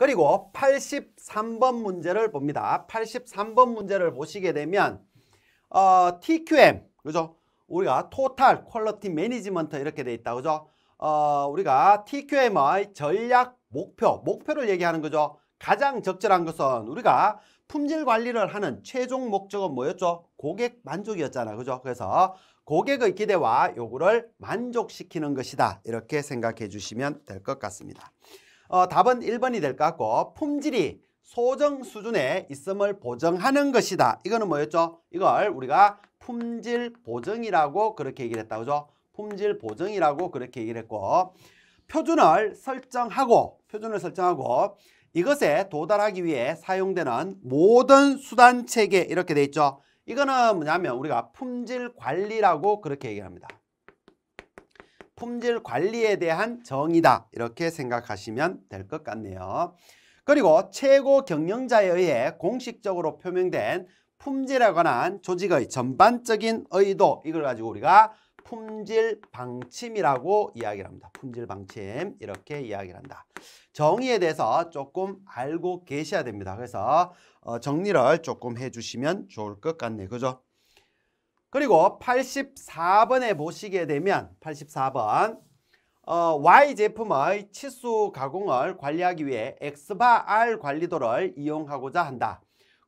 그리고 83번 문제를 봅니다. 83번 문제를 보시게 되면 어, TQM, 그죠? 우리가 토탈 퀄러티 매니지먼트 이렇게 돼 있다, 그죠? 어, 우리가 TQM의 전략 목표, 목표를 얘기하는 거죠. 가장 적절한 것은 우리가 품질 관리를 하는 최종 목적은 뭐였죠? 고객 만족이었잖아, 그죠? 그래서 고객의 기대와 요구를 만족시키는 것이다. 이렇게 생각해 주시면 될 것 같습니다. 어, 답은 1번이 될 것 같고 품질이 소정 수준에 있음을 보정하는 것이다. 이거는 뭐였죠? 이걸 우리가 품질 보정이라고 그렇게 얘기를 했다. 그죠? 품질 보정이라고 그렇게 얘기를 했고 표준을 설정하고 표준을 설정하고 이것에 도달하기 위해 사용되는 모든 수단 체계 이렇게 돼 있죠. 이거는 뭐냐면 우리가 품질 관리라고 그렇게 얘기합니다. 품질 관리에 대한 정의다 이렇게 생각하시면 될 것 같네요. 그리고 최고 경영자에 의해 공식적으로 표명된 품질에 관한 조직의 전반적인 의도 이걸 가지고 우리가 품질 방침이라고 이야기를 합니다. 품질 방침 이렇게 이야기를 한다. 정의에 대해서 조금 알고 계셔야 됩니다. 그래서 어, 정리를 조금 해주시면 좋을 것 같네요. 그죠? 그리고 84번에 보시게 되면 84번 어, Y 제품의 치수 가공을 관리하기 위해 X바 R 관리도를 이용하고자 한다.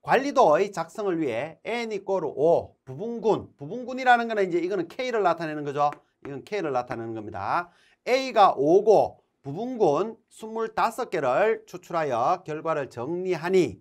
관리도의 작성을 위해 n 이꼴 5 부분군 부분군이라는 거는 이제 이거는 k를 나타내는 거죠. 이건 k를 나타내는 겁니다. a가 5고 부분군 25개를 추출하여 결과를 정리하니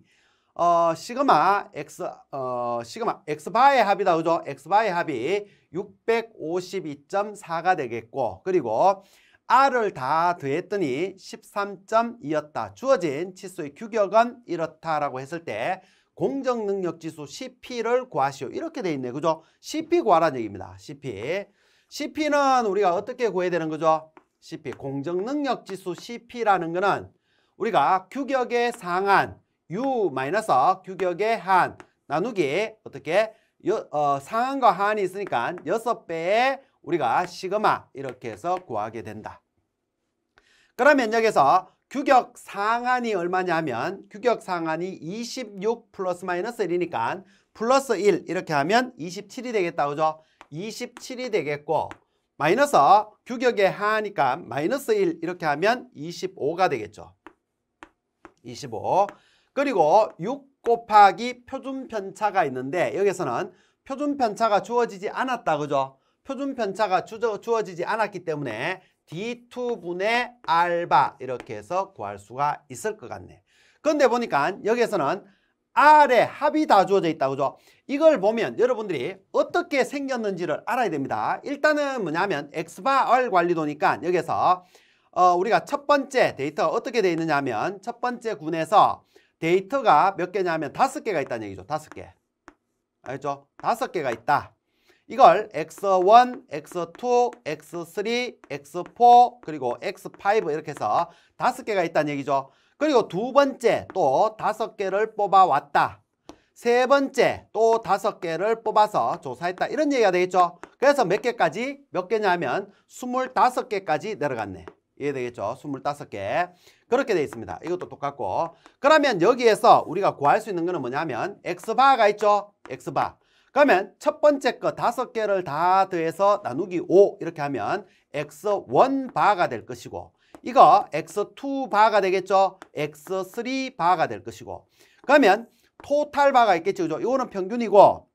어, 시그마 x 어, 시그마 x 바의 합이다. 그죠? x 바의 합이 652.4가 되겠고 그리고 r을 다 더했더니 13.2였다. 주어진 치수의 규격은 이렇다라고 했을 때 공정능력지수 CP를 구하시오. 이렇게 돼 있네. 그죠? CP 구하라는 얘기입니다. CP. CP는 우리가 어떻게 구해야 되는 거죠? CP. 공정능력지수 CP라는 거는 우리가 규격의 상한 U 마이너스 어 규격의 한 나누기 어떻게 여, 어, 상한과 하한이 있으니까 여섯 배에 우리가 시그마 이렇게 해서 구하게 된다. 그러면 여기서 규격 상한이 얼마냐면 규격 상한이 26 플러스 마이너스 1이니까 플러스 1 이렇게 하면 27이 되겠다 그죠? 27이 되겠고 마이너스 어 규격의 하니까 마이너스 1 이렇게 하면 25가 되겠죠. 25. 그리고 6 곱하기 표준 편차가 있는데 여기서는 표준 편차가 주어지지 않았다 그죠? 표준 편차가 주어지지 않았기 때문에 D2분의 알바 이렇게 해서 구할 수가 있을 것 같네. 근데 보니까 여기에서는 R의 합이 다 주어져 있다 그죠? 이걸 보면 여러분들이 어떻게 생겼는지를 알아야 됩니다. 일단은 뭐냐면 X바 R 관리도니까 여기서 어, 우리가 첫 번째 데이터 어떻게 되어 있느냐 하면 첫 번째 군에서 데이터가 몇 개냐면 다섯 개가 있다는 얘기죠. 다섯 개. 알죠? 다섯 개가 있다. 이걸 X1, X2, X3, X4, 그리고 X5 이렇게 해서 다섯 개가 있다는 얘기죠. 그리고 두 번째 또 다섯 개를 뽑아왔다. 세 번째 또 다섯 개를 뽑아서 조사했다. 이런 얘기가 되겠죠. 그래서 몇 개까지? 몇 개냐면 스물다섯 개까지 내려갔네. 이해 예, 되겠죠. 스물다섯 개 그렇게 돼 있습니다. 이것도 똑같고 그러면 여기에서 우리가 구할 수 있는 거는 뭐냐면 x바가 있죠. x바 그러면 첫 번째 거 다섯 개를 다 더해서 나누기 오 이렇게 하면 x1바가 될 것이고 이거 x2바가 되겠죠. x3바가 될 것이고 그러면 토탈바가 있겠죠. 그죠? 이거는 평균이고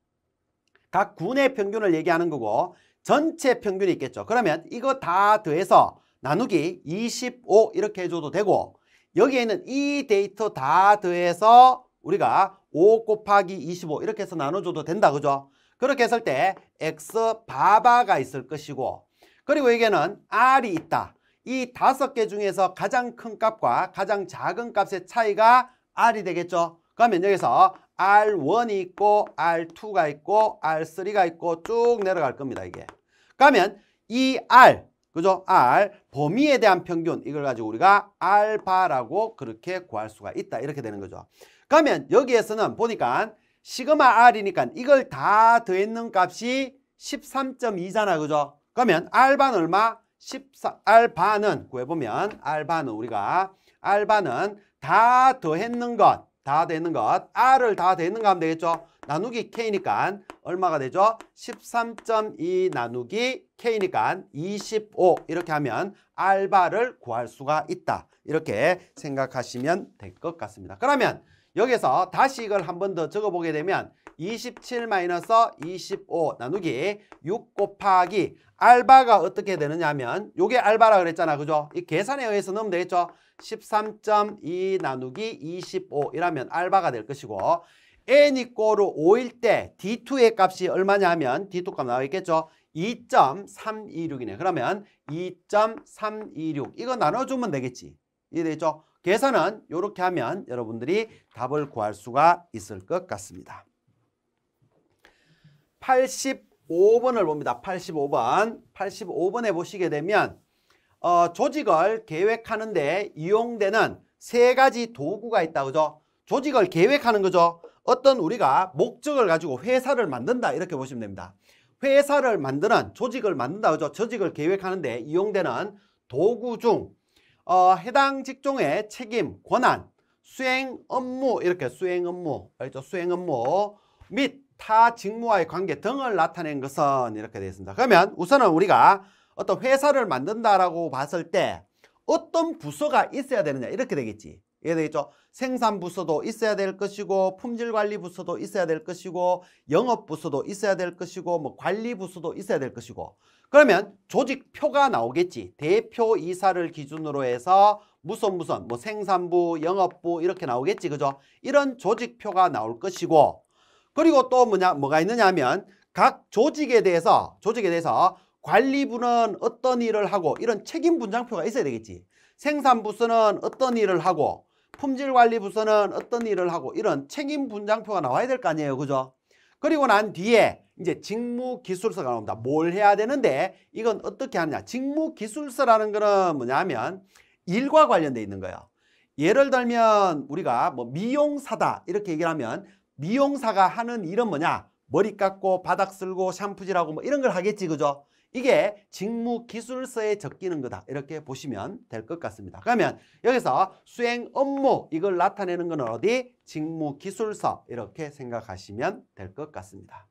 각 군의 평균을 얘기하는 거고 전체 평균이 있겠죠. 그러면 이거 다 더해서 나누기 25 이렇게 해줘도 되고 여기에는 이 데이터 다 더해서 우리가 5 곱하기 25 이렇게 해서 나눠줘도 된다 그죠? 그렇게 했을 때 x 바바가 있을 것이고 그리고 여기에는 r이 있다 이 다섯 개 중에서 가장 큰 값과 가장 작은 값의 차이가 r이 되겠죠 그러면 여기서 r1이 있고 r2가 있고 r3가 있고 쭉 내려갈 겁니다 이게 그러면 이 r 그죠? R 범위에 대한 평균 이걸 가지고 우리가 알파라고 그렇게 구할 수가 있다 이렇게 되는 거죠. 그러면 여기에서는 보니까 시그마 R이니까 이걸 다 더했는 값이 13.2잖아 그죠? 그러면 알바는 얼마? 14알바는 구해보면 알바는 우리가 알바는다 더했는 것다 더했는 것 R을 다 더했는 거 하면 되겠죠? 나누기 K니까 얼마가 되죠? 13.2 나누기 K니까 25 이렇게 하면 알바를 구할 수가 있다. 이렇게 생각하시면 될 것 같습니다. 그러면 여기서 다시 이걸 한 번 더 적어보게 되면 27 마이너스 25 나누기 6 곱하기 알바가 어떻게 되느냐 하면 요게 알바라 그랬잖아 그죠? 이 계산에 의해서 넣으면 되겠죠? 13.2 나누기 25 이라면 알바가 될 것이고 n이 꼬로 5일 때 d2의 값이 얼마냐 하면 d2 값 나와있겠죠. 2.326이네. 그러면 2.326 이거 나눠주면 되겠지. 이해되죠? 계산은 이렇게 하면 여러분들이 답을 구할 수가 있을 것 같습니다. 85번을 봅니다. 85번. 85번에 보시게 되면 어, 조직을 계획하는 데 이용되는 세 가지 도구가 있다. 그죠? 조직을 계획하는 거죠. 어떤 우리가 목적을 가지고 회사를 만든다 이렇게 보시면 됩니다. 회사를 만드는 조직을 만든다 그죠? 조직을 계획하는데 이용되는 도구 중 어, 해당 직종의 책임, 권한, 수행 업무 이렇게 수행 업무 알죠? 수행 업무 및 타 직무와의 관계 등을 나타낸 것은 이렇게 되어 있습니다. 그러면 우선은 우리가 어떤 회사를 만든다라고 봤을 때 어떤 부서가 있어야 되느냐 이렇게 되겠지. 이해되겠죠? 생산 부서도 있어야 될 것이고 품질 관리 부서도 있어야 될 것이고 영업 부서도 있어야 될 것이고 뭐 관리 부서도 있어야 될 것이고 그러면 조직표가 나오겠지. 대표 이사를 기준으로 해서 무슨무슨뭐 생산부, 영업부 이렇게 나오겠지. 그죠? 이런 조직표가 나올 것이고 그리고 또 뭐냐 뭐가 있느냐면 하각 조직에 대해서 조직에 대해서 관리부는 어떤 일을 하고 이런 책임 분장표가 있어야 되겠지. 생산부서는 어떤 일을 하고 품질관리부서는 어떤 일을 하고 이런 책임 분장표가 나와야 될 거 아니에요. 그죠? 그리고 난 뒤에 이제 직무기술서가 나옵니다. 뭘 해야 되는데 이건 어떻게 하느냐. 직무기술서라는 거는 뭐냐면 일과 관련돼 있는 거예요. 예를 들면 우리가 뭐 미용사다 이렇게 얘기를 하면 미용사가 하는 일은 뭐냐? 머리 깎고 바닥 쓸고 샴푸질하고 뭐 이런 걸 하겠지 그죠? 이게 직무 기술서에 적기는 거다 이렇게 보시면 될 것 같습니다. 그러면 여기서 수행 업무 이걸 나타내는 건 어디? 직무 기술서 이렇게 생각하시면 될 것 같습니다.